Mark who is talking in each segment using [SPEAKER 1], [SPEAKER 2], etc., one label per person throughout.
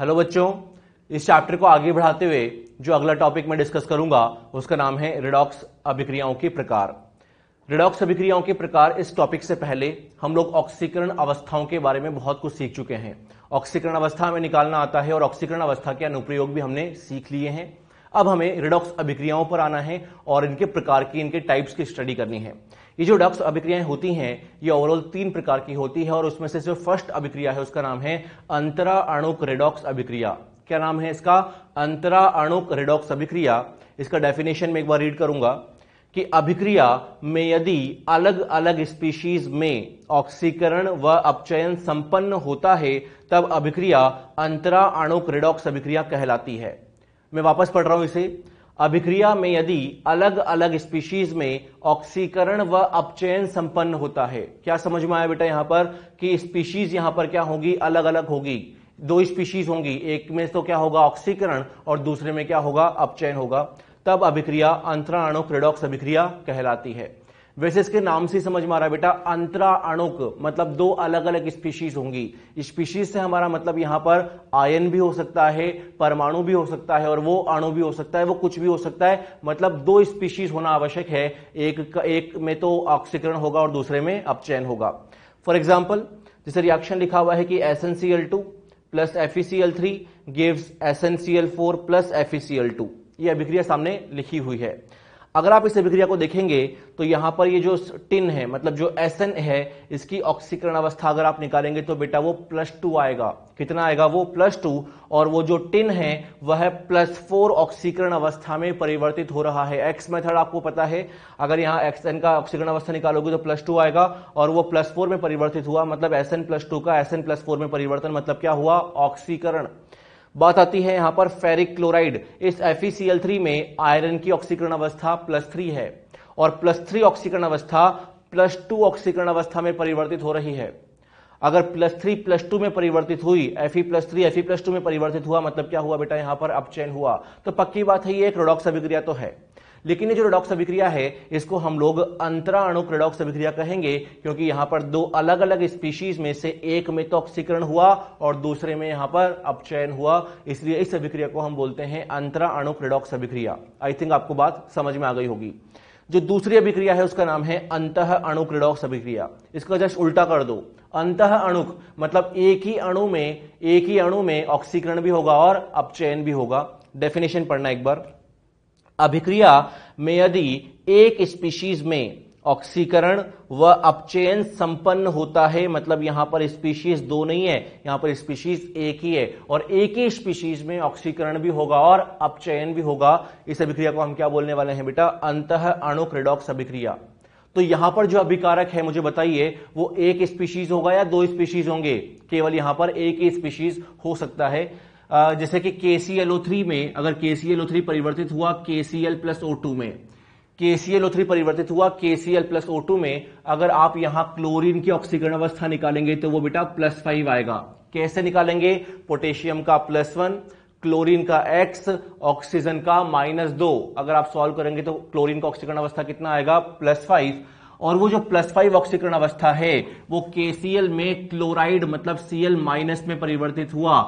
[SPEAKER 1] hello बच्चों इस chapter को आगे बढ़ाते हुए जो अगला टॉपिक मैं डिस्कस करूंगा उसका नाम है रिडॉक्स अभिक्रियाओं के प्रकार रिडॉक्स अभिक्रियाओं के प्रकार इस टॉपिक से पहले हम लोग ऑक्सीकरण अवस्थाओं के बारे में बहुत कुछ सीख चुके हैं ऑक्सीकरण अवस्था हमें निकालना आता है और ऑक्सीकरण अवस्था के अनुप्रयोग भी हमने सीख लिए हैं अब हमें रिडॉक्स अभिक्रियाओं पर आना है और इनके प्रकार की इनके टाइप्स की स्टडी करनी है ये जो डक्स अभिक्रियाएं होती हैं ये ओवरऑल तीन प्रकार की होती है और उसमें से जो फर्स्ट अभिक्रिया है उसका नाम है अंतरा अणुक रेडॉक्स अभिक्रिया क्या नाम है इसका अंतरा अणुक रेडॉक्स अभिक्रिया इसका डेफिनेशन में एक बार रीड करूंगा कि अभिक्रिया में यदि अलग अलग स्पीशीज में ऑक्सीकरण व अपचयन संपन्न होता है तब अभिक्रिया अंतरा अणुक रेडॉक्स अभिक्रिया कहलाती है मैं वापस पढ़ रहा हूं इसे अभिक्रिया में यदि अलग अलग स्पीशीज में ऑक्सीकरण व अपचयन संपन्न होता है क्या समझ में आया बेटा यहां पर कि स्पीशीज यहां पर क्या होगी अलग अलग होगी दो स्पीशीज होंगी एक में तो क्या होगा ऑक्सीकरण और दूसरे में क्या होगा अपचयन होगा तब अभिक्रिया अंतराणु क्रेडॉक्स अभिक्रिया कहलाती है वैसे इसके नाम से समझ में आ रहा है बेटा अंतरा अणुक मतलब दो अलग अलग स्पीशीज होंगी स्पीशीज से हमारा मतलब यहां पर आयन भी हो सकता है परमाणु भी हो सकता है और वो अणु भी हो सकता है वो कुछ भी हो सकता है मतलब दो स्पीशीज होना आवश्यक है एक एक में तो ऑक्सीकरण होगा और दूसरे में अपचयन होगा फॉर एग्जाम्पल जैसे रिएक्शन लिखा हुआ है कि S N C L two plus F E C L three gives S N C L four plus F E C L two ये अभिक्रिया सामने लिखी हुई है अगर आप इस अभिक्रिया को देखेंगे तो यहां पर ये जो टिन है मतलब जो एसन है इसकी ऑक्सीकरण अवस्था अगर आप निकालेंगे तो बेटा वो प्लस टू आएगा कितना आएगा वो प्लस टू और वो जो टिन है वह है प्लस फोर ऑक्सीकरण अवस्था में परिवर्तित हो रहा है एक्स मेथड आपको पता है अगर यहाँ एक्स एन का ऑक्सीकरण अवस्था निकालोगे तो प्लस टू आएगा और वो प्लस फोर में परिवर्तित हुआ मतलब एस एन प्लस टू का एस एन प्लस फोर में परिवर्तन मतलब क्या हुआ ऑक्सीकरण बात आती है यहां पर फेरिक क्लोराइड इस थ्री e में आयरन की ऑक्सीकरण अवस्था प्लस थ्री है और प्लस थ्री ऑक्सीकरण अवस्था प्लस टू ऑक्सीकरण अवस्था में परिवर्तित हो रही है अगर प्लस थ्री प्लस टू में परिवर्तित हुई F E plus three F E plus two में परिवर्तित हुआ मतलब क्या हुआ बेटा यहां पर अपचयन हुआ तो पक्की बात है ये एक रोडॉक्स अभिक्रिया तो है लेकिन ये जो रोडॉक्स अभिक्रिया है इसको हम लोग अंतराणुक रोडॉक्स अभिक्रिया कहेंगे क्योंकि यहां पर दो अलग अलग स्पीशीज में से एक में तो ऑक्सीकरण हुआ और दूसरे में यहां पर अपचयन हुआ इसलिए इस अभिक्रिया को हम बोलते हैं अंतराणुक रोडॉक्स अभिक्रिया आई थिंक आपको बात समझ में आ गई होगी जो दूसरी अभिक्रिया है उसका नाम है अंत अणु क्रीडॉक्स अभिक्रिया इसका जस्ट उल्टा कर दो अंत अणुक मतलब एक ही अणु में एक ही अणु में ऑक्सीकरण भी होगा और अपचयन भी होगा डेफिनेशन पढ़ना एक बार अभिक्रिया में यदि एक स्पीशीज में ऑक्सीकरण व अपचयन संपन्न होता है मतलब यहां पर स्पीशीज दो नहीं है यहां पर स्पीशीज एक ही है और एक ही स्पीशीज में ऑक्सीकरण भी होगा और अपचयन भी होगा इस अभिक्रिया को हम क्या बोलने वाले हैं बेटा अंत अणु क्रिडॉक्स अभिक्रिया तो यहां पर जो अभिकारक है मुझे बताइए वो एक स्पीशीज होगा या दो स्पीशीज होंगे केवल यहां पर एक ही स्पीशीज हो सकता है जैसे कि के में अगर के परिवर्तित हुआ के प्लस में के परिवर्तित हुआ के में अगर आप यहां क्लोरीन की ऑक्सीकरण अवस्था निकालेंगे तो वो बेटा प्लस फाइव आएगा कैसे निकालेंगे पोटेशियम का प्लस वन क्लोरीन का x ऑक्सीजन का माइनस दो अगर आप सॉल्व करेंगे तो क्लोरीन का ऑक्सीकरण अवस्था कितना आएगा प्लस फाइव और वो जो प्लस फाइव ऑक्सीकरण अवस्था है वो KCl में क्लोराइड मतलब Cl माइनस में परिवर्तित हुआ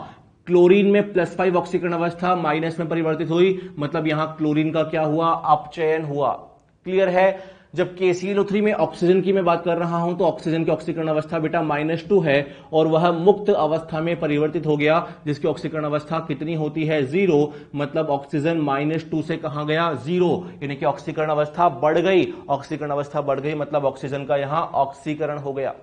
[SPEAKER 1] क्लोरीन में प्लस फाइव ऑक्सीकरण अवस्था माइनस में परिवर्तित हुई मतलब यहां क्लोरीन का क्या हुआ अपचयन हुआ क्लियर है जबकि सीएलओ थ्री में ऑक्सीजन की मैं बात कर रहा हूं तो ऑक्सीजन की ऑक्सीकरण अवस्था बेटा माइनस टू है और वह मुक्त अवस्था में परिवर्तित हो गया जिसकी ऑक्सीकरण अवस्था कितनी होती है जीरो मतलब ऑक्सीजन माइनस टू से कहा गया जीरो यानी कि ऑक्सीकरण अवस्था बढ़ गई ऑक्सीकरण अवस्था बढ़ गई मतलब ऑक्सीजन का यहां ऑक्सीकरण हो गया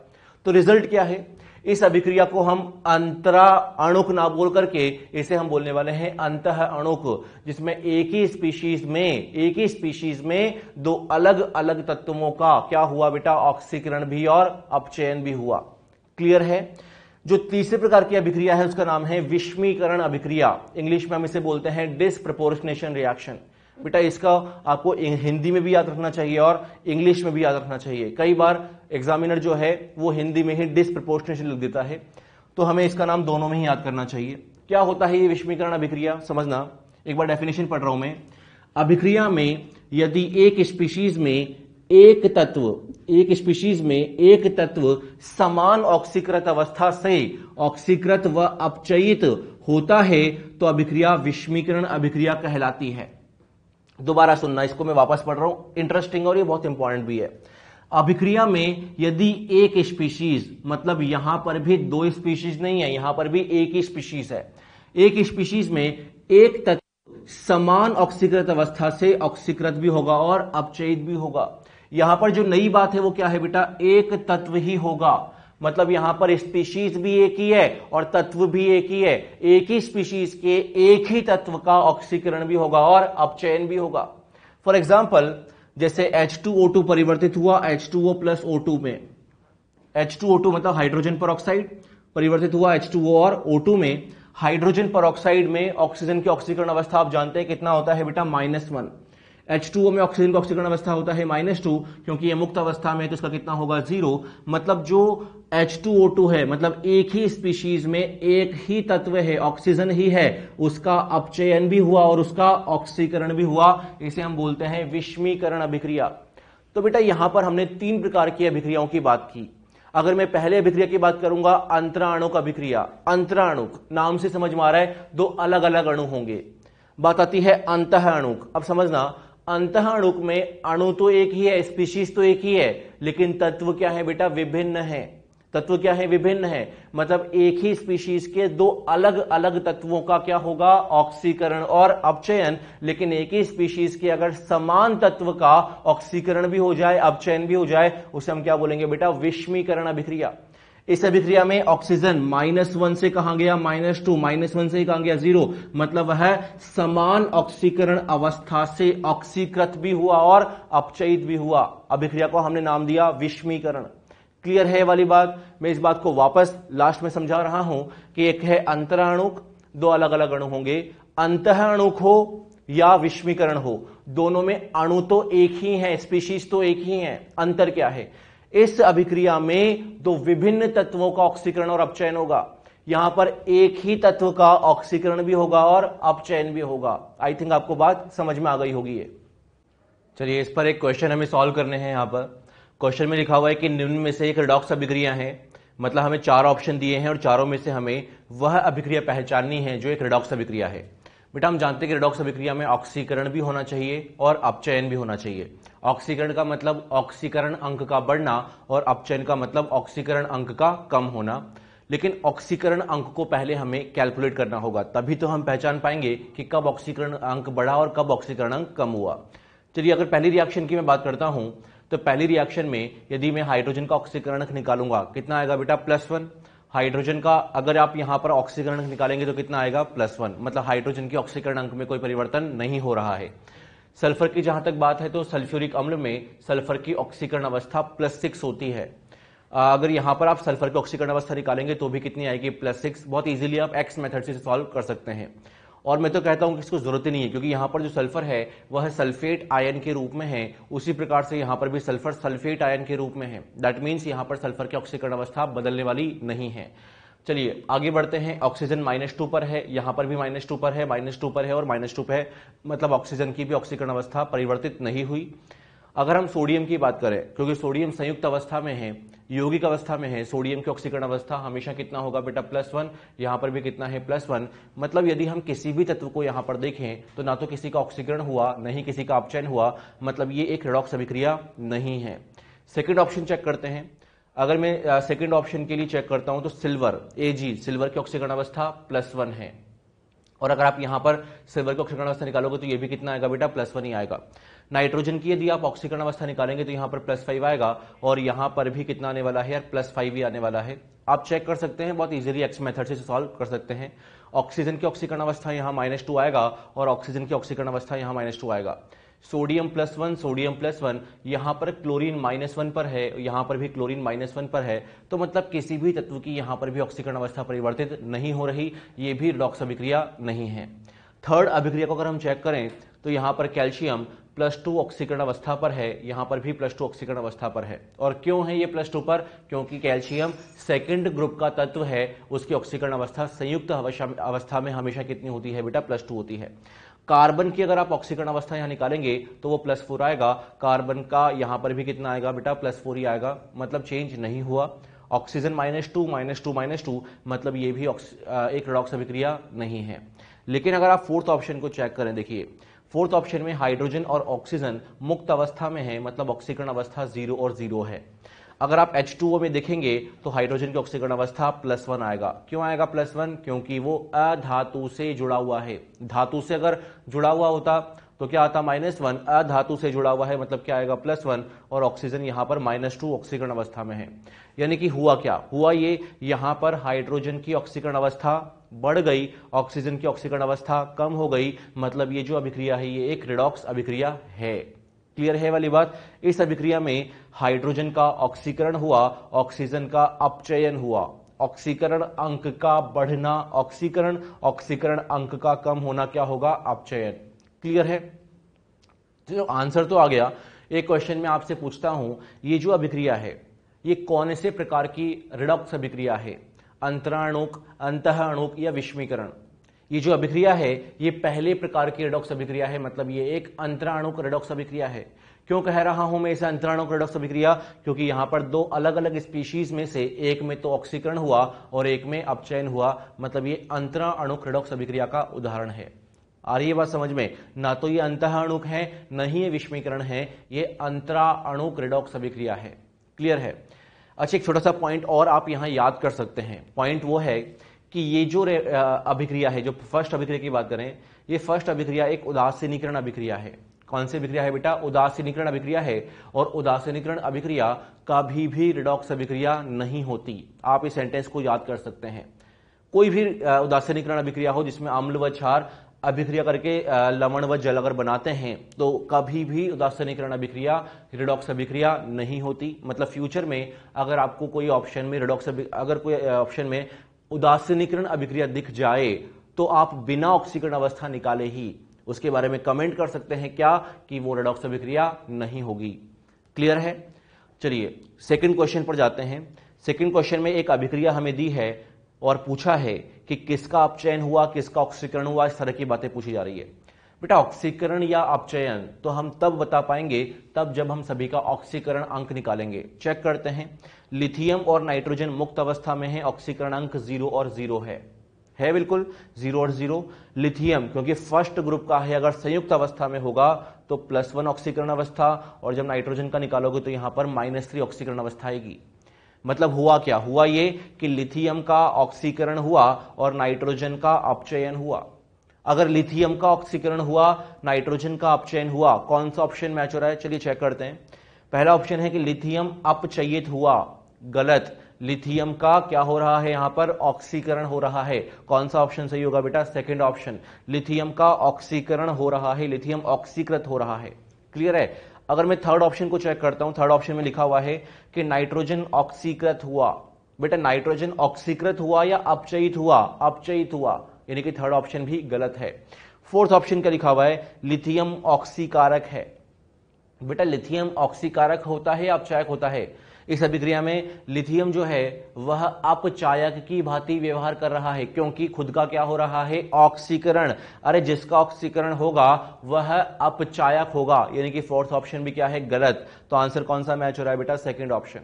[SPEAKER 1] तो रिजल्ट क्या है इस अभिक्रिया को हम अंतरा अणुक ना बोल करके इसे हम बोलने वाले हैं अंत अणुक जिसमें एक ही स्पीशीज में एक ही स्पीशीज में दो अलग अलग तत्वों का क्या हुआ बेटा ऑक्सीकरण भी और अपचयन भी हुआ क्लियर है जो तीसरे प्रकार की अभिक्रिया है उसका नाम है विष्मीकरण अभिक्रिया इंग्लिश में हम इसे बोलते हैं डिस्प्रपोर्शनेशन रिएक्शन बेटा इसका आपको हिंदी में भी याद रखना चाहिए और इंग्लिश में भी याद रखना चाहिए कई बार एग्जामिनर जो है वो हिंदी में ही डिसप्रपोर्शनेशन लिख देता है तो हमें इसका नाम दोनों में ही याद करना चाहिए क्या होता है ये विषमीकरण अभिक्रिया समझना एक बार डेफिनेशन पढ़ रहा हूं मैं अभिक्रिया में यदि एक स्पीशीज में एक तत्व एक स्पीशीज में एक तत्व समान ऑक्सीकृत अवस्था से ऑक्सीकृत व अपचयित होता है तो अभिक्रिया विश्वीकरण अभिक्रिया कहलाती है दोबारा सुनना इसको मैं वापस पढ़ रहा हूं इंटरेस्टिंग और ये बहुत इंपॉर्टेंट भी है अभिक्रिया में यदि एक स्पीशीज मतलब यहां पर भी दो स्पीशीज नहीं है यहां पर भी एक ही स्पीशीज है एक स्पीशीज में एक तत्व समान ऑक्सीकृत अवस्था से ऑक्सीकृत भी होगा और अपचयित भी होगा यहां पर जो नई बात है वो क्या है बेटा एक तत्व ही होगा मतलब यहां पर स्पीशीज भी एक ही है और तत्व भी एक ही है एक ही स्पीशीज के एक ही तत्व का ऑक्सीकरण भी होगा और अपचयन भी होगा फॉर एग्जाम्पल जैसे टू परिवर्तित हुआ ओ प्लस टू में टू मतलब हाइड्रोजन पर परिवर्तित हुआ ओ और O2 में हाइड्रोजन परऑक्साइड में ऑक्सीजन की ऑक्सीकरण अवस्था आप जानते हैं कितना होता है बेटा माइनस वन एच टू में ऑक्सीजन का ऑक्सीकरण अवस्था होता है माइनस टू क्योंकि ये मुक्त अवस्था में है तो इसका कितना होगा जीरो मतलब जो एच टू ओ टू है मतलब एक ही स्पीशीज में एक ही तत्व है ऑक्सीजन ही है उसका अपचयन भी हुआ और उसका ऑक्सीकरण भी हुआ इसे हम बोलते हैं विषमीकरण अभिक्रिया तो बेटा यहां पर हमने तीन प्रकार की अभिक्रियाओं की बात की अगर मैं पहले अभिक्रिया की बात करूंगा अंतराणुक अभिक्रिया अंतराणुक नाम से समझ में आ रहा है दो अलग अलग अणु होंगे बात आती है अंत अणुक अब समझना अंत अणुक में अणु तो एक ही है स्पीशीज तो एक ही है लेकिन तत्व क्या है बेटा विभिन्न है तत्व क्या है विभिन्न है मतलब एक ही स्पीशीज के दो अलग अलग तत्वों का क्या होगा ऑक्सीकरण और अपचयन लेकिन एक ही स्पीशीज के अगर समान तत्व का ऑक्सीकरण भी हो जाए अपचयन भी हो जाए उसे हम क्या बोलेंगे बेटा विष्मीकरण अभिक्रिया इस अभिक्रिया में ऑक्सीजन माइनस वन से कहा गया माइनस टू माइनस वन से कहा गया जीरो मतलब वह समान ऑक्सीकरण अवस्था से ऑक्सीकृत भी हुआ और अपचयित भी हुआ अभिक्रिया को हमने नाम दिया विश्वीकरण क्लियर है वाली बात मैं इस बात को वापस लास्ट में समझा रहा हूं कि एक है अंतराणुक दो अलग अलग अणु होंगे अंत अणुक हो या विश्वीकरण हो दोनों में अणु तो एक ही है स्पीशीज तो एक ही है अंतर क्या है इस अभिक्रिया में दो विभिन्न तत्वों का ऑक्सीकरण और अपचयन होगा यहां पर एक ही तत्व का ऑक्सीकरण भी होगा और अपचयन भी होगा आई थिंक आपको बात समझ में आ गई होगी ये चलिए इस पर एक क्वेश्चन हमें सॉल्व करने हैं यहां पर क्वेश्चन में लिखा हुआ है कि निम्न में से एक रिडॉक्स अभिक्रिया है मतलब हमें चार ऑप्शन दिए हैं और चारों में से हमें वह अभिक्रिया पहचाननी है जो एक रिडॉक्स अभिक्रिया है बेटा हम जानते हैं कि रेडॉक्स अभिक्रिया में ऑक्सीकरण भी होना चाहिए और अपचयन भी होना चाहिए ऑक्सीकरण का मतलब ऑक्सीकरण अंक का बढ़ना और अपचयन का मतलब ऑक्सीकरण अंक का कम होना लेकिन ऑक्सीकरण अंक को पहले हमें कैलकुलेट करना होगा तभी तो हम पहचान पाएंगे कि कब ऑक्सीकरण अंक बढ़ा और कब ऑक्सीकरण अंक कम हुआ चलिए अगर पहली रिएक्शन की मैं बात करता हूं तो पहली रिएक्शन में यदि मैं हाइड्रोजन का ऑक्सीकरण अंक निकालूंगा कितना आएगा बेटा प्लस वन हाइड्रोजन का अगर आप यहां पर ऑक्सीकरण अंक निकालेंगे तो कितना आएगा प्लस वन मतलब हाइड्रोजन के ऑक्सीकरण अंक में कोई परिवर्तन नहीं हो रहा है सल्फर की जहां तक बात है तो सल्फ्यूरिक अम्ल में सल्फर की ऑक्सीकरण अवस्था प्लस सिक्स होती है अगर यहां पर आप सल्फर की ऑक्सीकरण अवस्था निकालेंगे तो भी कितनी आएगी प्लस सिक्स बहुत इजीली आप एक्स मेथड से सॉल्व कर सकते हैं और मैं तो कहता हूं कि इसको जरूरत ही नहीं है क्योंकि यहाँ पर जो सल्फर है वह सल्फेट आयन के रूप में है उसी प्रकार से यहाँ पर भी सल्फर सल्फेट आयन के रूप में है दैट मीन्स यहाँ पर सल्फर की ऑक्सीकरण अवस्था बदलने वाली नहीं है चलिए आगे बढ़ते हैं ऑक्सीजन माइनस टू पर है यहां पर भी माइनस टू पर है माइनस टू पर है और माइनस टू पर है मतलब ऑक्सीजन की भी ऑक्सीकरण अवस्था परिवर्तित नहीं हुई अगर हम सोडियम की बात करें क्योंकि सोडियम संयुक्त अवस्था में है यौगिक अवस्था में है सोडियम की ऑक्सीकरण अवस्था हमेशा कितना होगा बेटा प्लस वन यहाँ पर भी कितना है प्लस वन मतलब यदि हम किसी भी तत्व को यहाँ पर देखें तो ना तो किसी का ऑक्सीकरण हुआ न ही किसी का अपचयन हुआ मतलब ये एक रेडॉक्स अभिक्रिया नहीं है सेकेंड ऑप्शन चेक करते हैं अगर मैं सेकेंड ऑप्शन के लिए चेक करता हूं तो सिल्वर ए जी सिल्वर की ऑक्सीकरण अवस्था प्लस वन है और अगर आप यहां पर सिल्वर की ऑक्सीकरण अवस्था निकालोगे तो ये भी कितना आएगा बेटा प्लस वन ही आएगा नाइट्रोजन की यदि आप ऑक्सीकरण अवस्था निकालेंगे तो यहां पर प्लस फाइव आएगा और यहां पर भी कितना आने वाला है यार प्लस फाइव ही आने वाला है आप चेक कर सकते हैं बहुत इजीली एक्स मेथड से सॉल्व कर सकते हैं ऑक्सीजन की ऑक्सीकरण अवस्था यहां माइनस टू आएगा और ऑक्सीजन की ऑक्सीकरण अवस्था यहां माइनस टू आएगा sodium plus one sodium plus one यहां पर क्लोरीन माइनस वन पर है यहां पर भी क्लोरीन माइनस वन पर है तो मतलब किसी भी तत्व की यहां पर भी ऑक्सीकरण अवस्था परिवर्तित नहीं हो रही ये भी लॉक्स अभिक्रिया नहीं है थर्ड अभिक्रिया को अगर हम चेक करें तो यहां पर कैल्शियम प्लस टू ऑक्सीकरण अवस्था पर है यहाँ पर भी प्लस टू ऑक्सीकरण अवस्था पर है और क्यों है ये प्लस टू पर क्योंकि कैल्शियम सेकंड ग्रुप का तत्व है उसकी ऑक्सीकरण अवस्था संयुक्त अवस्था में हमेशा कितनी होती है बेटा प्लस टू होती है कार्बन की अगर आप ऑक्सीकरण अवस्था यहां निकालेंगे तो वो प्लस फोर आएगा कार्बन का यहाँ पर भी कितना आएगा बेटा प्लस फोर ही आएगा मतलब चेंज नहीं हुआ oxygen minus two minus two minus two मतलब ये भी एक रॉक्स अभिक्रिया नहीं है लेकिन अगर आप फोर्थ ऑप्शन को चेक करें देखिए फोर्थ ऑप्शन में हाइड्रोजन और ऑक्सीजन मुक्त अवस्था में है मतलब ऑक्सीकरण अवस्था जीरो और जीरो है अगर आप H2O में देखेंगे तो हाइड्रोजन की ऑक्सीकरण अवस्था प्लस वन आएगा क्यों आएगा प्लस वन क्योंकि वो अधातु से जुड़ा हुआ है धातु से अगर जुड़ा हुआ होता तो क्या आता माइनस वन अधातु से जुड़ा हुआ है मतलब क्या आएगा प्लस वन और ऑक्सीजन यहां पर माइनस टू ऑक्सीकरण अवस्था में है यानी कि हुआ क्या हुआ ये यहां पर हाइड्रोजन की ऑक्सीकरण अवस्था बढ़ गई ऑक्सीजन की ऑक्सीकरण अवस्था कम हो गई मतलब ये जो अभिक्रिया है ये एक रिडॉक्स अभिक्रिया है क्लियर है वाली बात इस अभिक्रिया में हाइड्रोजन का ऑक्सीकरण हुआ ऑक्सीजन का अपचयन हुआ ऑक्सीकरण अंक का बढ़ना ऑक्सीकरण ऑक्सीकरण अंक का कम होना क्या होगा अपचयन क्लियर है चलो तो आंसर तो आ गया एक क्वेश्चन में आपसे पूछता हूं ये जो अभिक्रिया है ये कौन से प्रकार की रिडक्स अभिक्रिया है अंतराणुक अंत अणुक या विश्वीकरण ये जो अभिक्रिया है ये पहले प्रकार की रिडॉक्स अभिक्रिया है मतलब ये एक अंतराणुक रिडॉक्स अभिक्रिया है क्यों कह रहा हूं मैं इसे अंतराणुक रिडॉक्स अभिक्रिया क्योंकि यहां पर दो अलग अलग स्पीशीज में से एक में तो ऑक्सीकरण हुआ और एक में अपचयन हुआ मतलब ये अंतराणुक रिडॉक्स अभिक्रिया का उदाहरण है आ रही है बात समझ में ना तो ये अंत अणुक है न ही ये विषमीकरण है ये अंतरा अणुक रेडॉक्स अभिक्रिया है क्लियर है अच्छा एक छोटा सा पॉइंट और आप यहां याद कर सकते हैं पॉइंट वो है कि ये जो अभिक्रिया है जो फर्स्ट अभिक्रिया की बात करें ये फर्स्ट अभिक्रिया एक उदासीनीकरण अभिक्रिया है कौन सी अभिक्रिया है बेटा उदासीनीकरण अभिक्रिया है और उदासीनीकरण अभिक्रिया कभी भी रिडॉक्स अभिक्रिया नहीं होती आप इस सेंटेंस को याद कर सकते हैं कोई भी उदासीनीकरण अभिक्रिया हो जिसमें अम्ल व क्षार अभिक्रिया करके लवण व जल अगर बनाते हैं तो कभी भी उदासनीकरण अभिक्रिया रिडॉक्स अभिक्रिया नहीं होती मतलब फ्यूचर में अगर आपको कोई ऑप्शन में रिडॉक्स अगर कोई ऑप्शन में उदासनीकरण अभिक्रिया दिख जाए तो आप बिना ऑक्सीकरण अवस्था निकाले ही उसके बारे में कमेंट कर सकते हैं क्या कि वो रेडॉक्स अभिक्रिया नहीं होगी क्लियर है चलिए सेकंड क्वेश्चन पर जाते हैं सेकंड क्वेश्चन में एक अभिक्रिया हमें दी है और पूछा है कि किसका अपचयन हुआ किसका ऑक्सीकरण हुआ इस तरह की बातें पूछी जा रही है बेटा ऑक्सीकरण या अपचयन तो हम तब बता पाएंगे तब जब हम सभी का ऑक्सीकरण अंक निकालेंगे चेक करते हैं लिथियम और नाइट्रोजन मुक्त अवस्था में है ऑक्सीकरण अंक जीरो और जीरो है है बिल्कुल जीरो और जीरो लिथियम क्योंकि फर्स्ट ग्रुप का है अगर संयुक्त अवस्था में होगा तो प्लस वन ऑक्सीकरण अवस्था और जब नाइट्रोजन का निकालोगे तो यहां पर माइनस थ्री ऑक्सीकरण अवस्था आएगी मतलब हुआ क्या हुआ ये कि लिथियम का ऑक्सीकरण हुआ और नाइट्रोजन का अपचयन हुआ अगर लिथियम का ऑक्सीकरण हुआ नाइट्रोजन का अपचयन हुआ कौन सा ऑप्शन मैच हो रहा है चलिए चेक करते हैं पहला ऑप्शन है कि लिथियम अपचयित हुआ गलत लिथियम का क्या हो रहा है यहां पर ऑक्सीकरण हो रहा है कौन सा ऑप्शन सही होगा बेटा सेकंड ऑप्शन लिथियम का ऑक्सीकरण हो रहा है लिथियम ऑक्सीकृत हो रहा है क्लियर है अगर मैं थर्ड ऑप्शन को चेक करता हूं थर्ड ऑप्शन में लिखा हुआ है कि नाइट्रोजन ऑक्सीकृत हुआ बेटा नाइट्रोजन ऑक्सीकृत हुआ या अपचयित हुआ अपचयित हुआ यानी कि थर्ड ऑप्शन भी गलत है फोर्थ ऑप्शन का लिखा हुआ है लिथियम ऑक्सीकारक है बेटा लिथियम ऑक्सीकारक होता है या अपचायक होता है इस अभिक्रिया में लिथियम जो है वह अपचायक की भांति व्यवहार कर रहा है क्योंकि खुद का क्या हो रहा है ऑक्सीकरण अरे जिसका ऑक्सीकरण होगा वह अपचायक होगा यानी कि फोर्थ ऑप्शन भी क्या है गलत तो आंसर कौन सा मैच हो रहा है बेटा सेकेंड ऑप्शन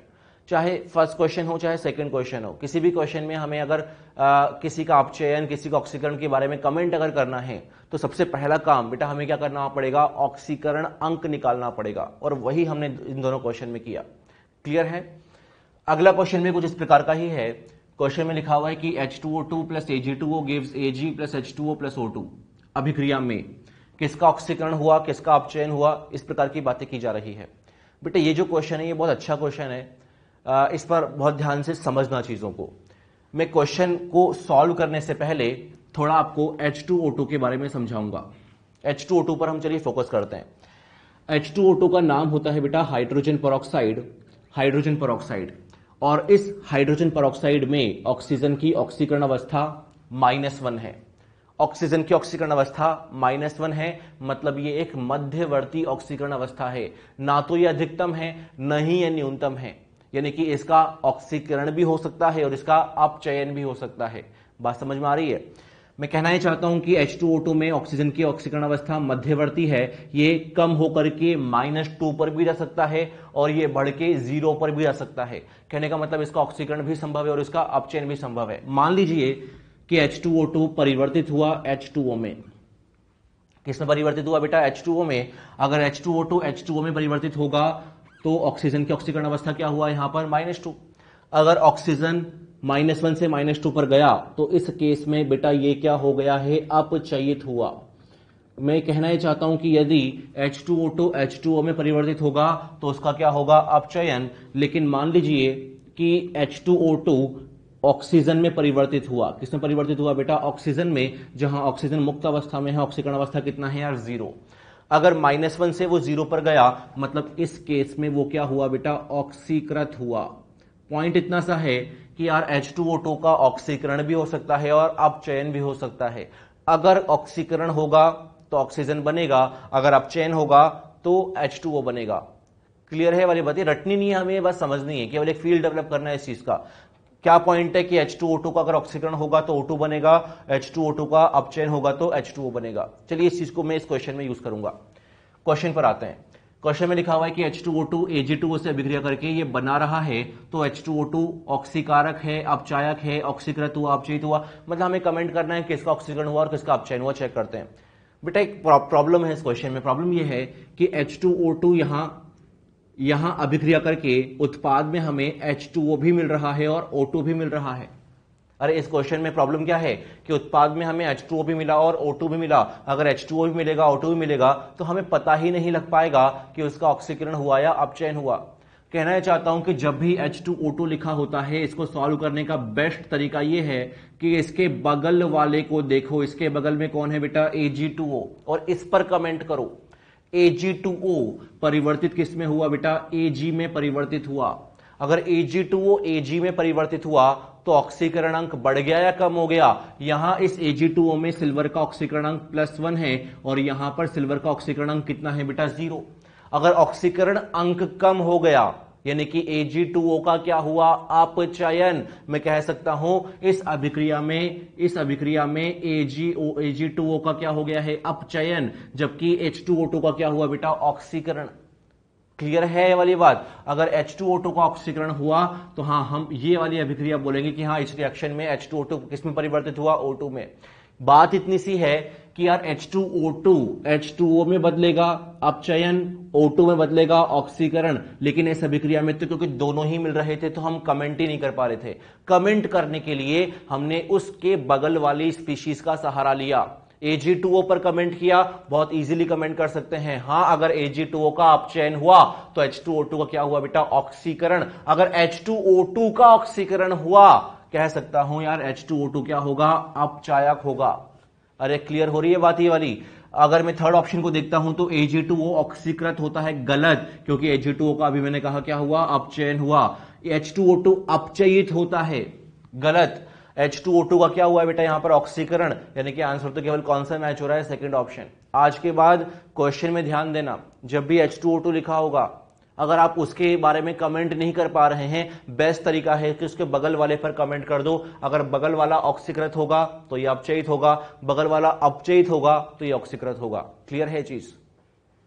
[SPEAKER 1] चाहे फर्स्ट क्वेश्चन हो चाहे सेकंड क्वेश्चन हो किसी भी क्वेश्चन में हमें अगर आ, किसी का अपचयन किसी का ऑक्सीकरण के बारे में कमेंट अगर करना है तो सबसे पहला काम बेटा हमें क्या करना पड़ेगा ऑक्सीकरण अंक निकालना पड़ेगा और वही हमने इन दोनों क्वेश्चन में किया क्लियर है अगला क्वेश्चन में कुछ इस प्रकार का ही है क्वेश्चन में लिखा हुआ है कि H two O two plus A G two O gives A G plus H two O plus O two अभिक्रिया में किसका ऑक्सीकरण हुआ किसका अपचयन हुआ इस प्रकार की बातें की जा रही है बेटे ये जो क्वेश्चन है ये बहुत अच्छा क्वेश्चन है इस पर बहुत ध्यान से समझना चीज़ों को मैं क्वेश्चन को सॉल्व करने से पहले थोड़ा आपको एच टू ओ टू के बारे में समझाऊंगा एच टू ओ टू पर हम चलिए फोकस करते हैं एच टू ओ टू का नाम होता है बेटा हाइड्रोजन पर हाइड्रोजन पर और इस हाइड्रोजन पर में ऑक्सीजन की ऑक्सीकरण अवस्था माइनस वन है ऑक्सीजन की ऑक्सीकरण अवस्था माइनस वन है मतलब ये एक मध्यवर्ती ऑक्सीकरण अवस्था है ना तो ये अधिकतम है न ही यह न्यूनतम है यानी कि इसका ऑक्सीकरण भी हो सकता है और इसका अपचयन भी हो सकता है बात समझ में आ रही है मैं कहना ये चाहता हूं कि H2O2 में ऑक्सीजन की ऑक्सीकरण अवस्था मध्यवर्ती है ये कम होकर के माइनस टू पर भी जा सकता है और ये बढ़ के जीरो पर भी जा सकता है कहने का मतलब इसका ऑक्सीकरण भी संभव है और इसका अपचयन भी संभव है मान लीजिए कि H2O2 परिवर्तित हुआ H2O में किसमें परिवर्तित हुआ बेटा एच में अगर एच टू में परिवर्तित होगा तो ऑक्सीजन की ऑक्सीकरण अवस्था क्या हुआ यहां पर माइनस अगर ऑक्सीजन माइनस वन से माइनस टू पर गया तो इस केस में बेटा ये क्या हो गया है अपचयित हुआ मैं कहना ही चाहता हूं कि यदि H H two two O two O में परिवर्तित होगा तो उसका क्या होगा अपचयन लेकिन मान लीजिए कि H two O two oxygen में परिवर्तित हुआ किसमें परिवर्तित हुआ बेटा ऑक्सीजन में जहां ऑक्सीजन मुक्त अवस्था में है ऑक्सीकरण अवस्था कितना है यार जीरो अगर माइनस वन से वो जीरो पर गया मतलब इस केस में वो क्या हुआ बेटा ऑक्सीकृत हुआ पॉइंट इतना सा है कि यार एच टू ओ टू का ऑक्सीकरण भी हो सकता है और अपचयन भी हो सकता है अगर ऑक्सीकरण होगा तो ऑक्सीजन बनेगा अगर अपचयन होगा तो एच टू ओ बनेगा क्लियर है वाली बात है रटनी नहीं है हमें बस समझनी है केवल एक फील्ड डेवलप करना है इस चीज का क्या पॉइंट है कि एच टू ओ टू का अगर ऑक्सीकरण होगा तो ओ टू बनेगा एच टू ओ टू का अपचयन होगा तो एच टू ओ बनेगा चलिए इस चीज को मैं इस क्वेश्चन में यूज करूंगा क्वेश्चन पर आते हैं क्वेश्चन में लिखा हुआ है कि H2O2 AG2O से अभिक्रिया करके ये बना रहा है तो H2O2 ऑक्सीकारक है अपचायक है ऑक्सीकृत हुआ अपचयित हुआ मतलब हमें कमेंट करना है किसका ऑक्सीकरण हुआ और किसका अपचयन हुआ चेक करते हैं बेटा एक प्रॉब्लम है इस क्वेश्चन में प्रॉब्लम ये है कि H2O2 यहाँ यहां अभिक्रिया करके उत्पाद में हमें H2O भी मिल रहा है और O2 भी मिल रहा है अरे इस क्वेश्चन में प्रॉब्लम क्या है कि उत्पाद में हमें एच टू भी मिला और ओ टू भी मिला अगर एच टू भी मिलेगा ओ टू भी मिलेगा तो हमें पता ही नहीं लग पाएगा कि उसका ऑक्सीकरण हुआ या अपचयन हुआ कहना चाहता हूं कि जब भी एच टू ओ टू लिखा होता है इसको सॉल्व करने का बेस्ट तरीका यह है कि इसके बगल वाले को देखो इसके बगल में कौन है बेटा ए जी टू ओ और इस पर कमेंट करो ए जी टू ओ परिवर्तित किस में हुआ बेटा ए जी में परिवर्तित हुआ अगर ए जी टू ओ ए जी में परिवर्तित हुआ तो ऑक्सीकरण अंक बढ़ गया या कम हो गया यहां इस एजी में सिल्वर का ऑक्सीकरण अंक प्लस वन है और यहां पर सिल्वर का ऑक्सीकरण अंक कितना है बेटा जीरो अगर ऑक्सीकरण अंक कम हो गया यानी कि Ag2O का क्या हुआ अपचयन मैं कह सकता हूं इस अभिक्रिया में इस अभिक्रिया में एजीओ एजी का क्या हो गया है अपचयन जबकि एच का क्या हुआ बेटा ऑक्सीकरण क्लियर है ये वाली बात अगर H2O2 का ऑक्सीकरण हुआ तो हाँ हम ये वाली अभिक्रिया बोलेंगे कि हाँ इस रिएक्शन में H2O2 किस में परिवर्तित हुआ O2 में बात इतनी सी है कि यार H2O2 H2O में बदलेगा अपचयन O2 में बदलेगा ऑक्सीकरण लेकिन इस अभिक्रिया में तो क्योंकि दोनों ही मिल रहे थे तो हम कमेंट ही नहीं कर पा रहे थे कमेंट करने के लिए हमने उसके बगल वाली स्पीशीज का सहारा लिया AG2O पर कमेंट किया बहुत इजीली कमेंट कर सकते हैं हाँ अगर AG2O का अपचयन हुआ तो H2O2 का क्या हुआ बेटा ऑक्सीकरण अगर H2O2 का ऑक्सीकरण हुआ कह सकता हूं यार H2O2 क्या होगा अपचायक होगा अरे क्लियर हो रही है बात ये वाली अगर मैं थर्ड ऑप्शन को देखता हूं तो Ag2O ऑक्सीकृत होता है गलत क्योंकि Ag2O का अभी मैंने कहा क्या हुआ अपचयन हुआ H2O2 अपचयित होता है गलत एच टू ओ टू का क्या हुआ है बेटा यहां पर ऑक्सीकरण यानी कि आंसर तो केवल कौन सा मैच हो रहा है सेकंड ऑप्शन आज के बाद क्वेश्चन में ध्यान देना जब भी एच टू ओ टू लिखा होगा अगर आप उसके बारे में कमेंट नहीं कर पा रहे हैं बेस्ट तरीका है कि उसके बगल वाले पर कमेंट कर दो अगर बगल वाला ऑक्सीकृत होगा तो ये अपचयित होगा बगल वाला अपचयित होगा तो ये ऑक्सीकृत होगा क्लियर है चीज़